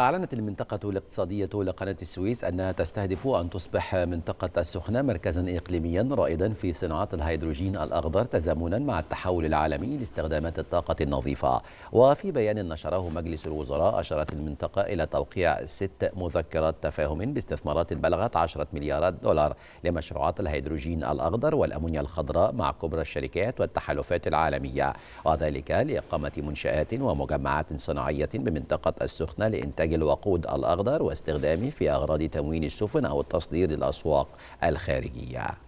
أعلنت المنطقة الاقتصادية لقناة السويس أنها تستهدف أن تصبح منطقة السخنة مركزا إقليميا رائدا في صناعة الهيدروجين الأخضر تزامنا مع التحول العالمي لاستخدامات الطاقة النظيفة وفي بيان نشره مجلس الوزراء أشارت المنطقة إلى توقيع ست مذكرات تفاهم باستثمارات بلغت 10 مليارات دولار لمشروعات الهيدروجين الأخضر والأمونيا الخضراء مع كبرى الشركات والتحالفات العالمية وذلك لإقامة منشآت ومجمعات صناعية بمنطقة السخنة لإنتاج إنتاج الوقود الأخضر واستخدامه في أغراض تموين السفن أو التصدير للأسواق الخارجية